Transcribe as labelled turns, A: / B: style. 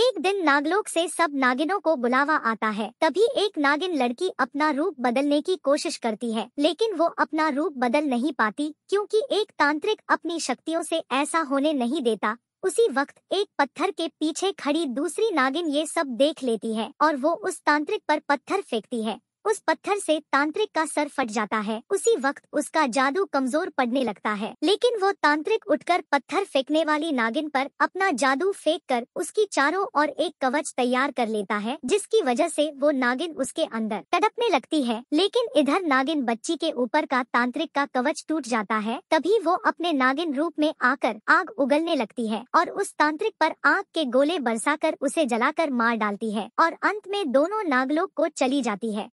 A: एक दिन नागलोक से सब नागिनों को बुलावा आता है तभी एक नागिन लड़की अपना रूप बदलने की कोशिश करती है लेकिन वो अपना रूप बदल नहीं पाती क्योंकि एक तांत्रिक अपनी शक्तियों से ऐसा होने नहीं देता उसी वक्त एक पत्थर के पीछे खड़ी दूसरी नागिन ये सब देख लेती है और वो उस तांत्रिक पर पत्थर फेंकती है उस पत्थर से तांत्रिक का सर फट जाता है उसी वक्त उसका जादू कमजोर पड़ने लगता है लेकिन वो तांत्रिक उठकर पत्थर फेंकने वाली नागिन पर अपना जादू फेंक कर उसकी चारों और एक कवच तैयार कर लेता है जिसकी वजह से वो नागिन उसके अंदर तड़पने लगती है लेकिन इधर नागिन बच्ची के ऊपर का तांत्रिक का कवच टूट जाता है तभी वो अपने नागिन रूप में आकर आग उगलने लगती है और उस तांत्रिक पर आग के गोले कर उसे जलाकर मार डालती है और अंत में दोनों नागलोक को चली जाती है